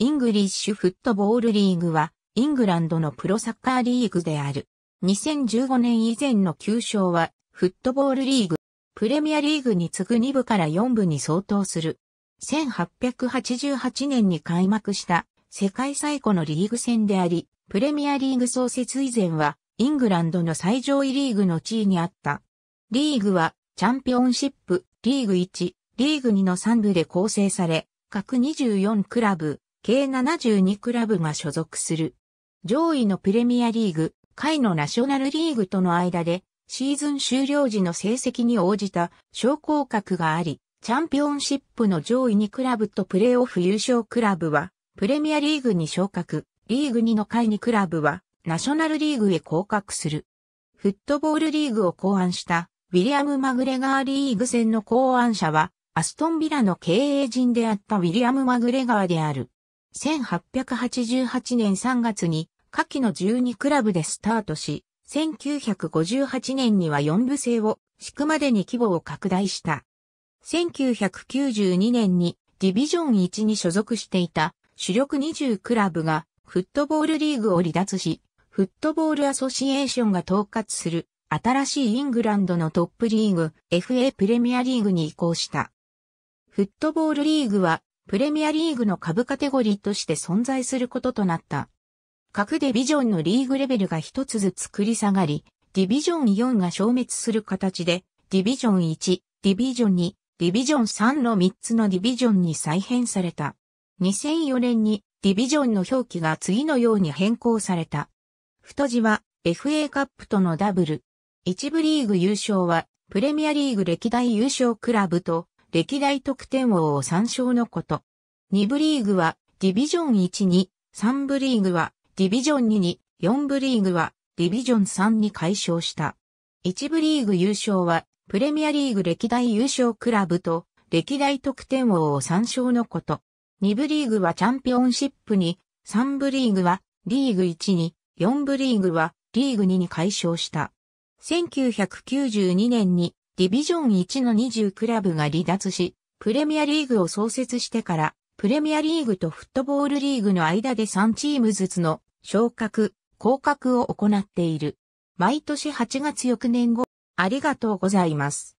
イングリッシュフットボールリーグは、イングランドのプロサッカーリーグである。2015年以前の旧称は、フットボールリーグ、プレミアリーグに次ぐ2部から4部に相当する。1888年に開幕した世界最古のリーグ戦であり、プレミアリーグ創設以前は、イングランドの最上位リーグの地位にあった。リーグは、チャンピオンシップ、リーグ1、リーグ2の3部で構成され、各24クラブ、計72クラブが所属する。上位のプレミアリーグ、下位のナショナルリーグとの間で、シーズン終了時の成績に応じた昇降格があり、チャンピオンシップの上位2クラブとプレーオフ優勝クラブは、プレミアリーグに昇格、リーグ2の下位2クラブは、ナショナルリーグへ降格する。フットボールリーグを考案した、ウィリアム・マグレガーリーグ戦の考案者は、アストンビラの経営陣であったウィリアム・マグレガーである。1888年3月に下記の12クラブでスタートし、1958年には4部制を敷くまでに規模を拡大した。1992年にディビジョン1に所属していた主力20クラブがフットボールリーグを離脱し、フットボールアソシエーションが統括する新しいイングランドのトップリーグ FA プレミアリーグに移行した。フットボールリーグはプレミアリーグの株カテゴリーとして存在することとなった。各ディビジョンのリーグレベルが一つずつ繰り下がり、ディビジョン4が消滅する形で、ディビジョン1、ディビジョン2、ディビジョン3の3つのディビジョンに再編された。2004年にディビジョンの表記が次のように変更された。太字は FA カップとのダブル。一部リーグ優勝はプレミアリーグ歴代優勝クラブと歴代得点王を参照のこと。2部リーグはディビジョン1に、3部リーグはディビジョン2に、4部リーグはディビジョン3に解消した。1部リーグ優勝はプレミアリーグ歴代優勝クラブと歴代得点王を参照のこと。2部リーグはチャンピオンシップに、3部リーグはリーグ1に、4部リーグはリーグ2に解消した。1992年にディビジョン1の20クラブが離脱し、プレミアリーグを創設してから、プレミアリーグとフットボールリーグの間で3チームずつの昇格、降格を行っている。毎年8月翌年後、ありがとうございます。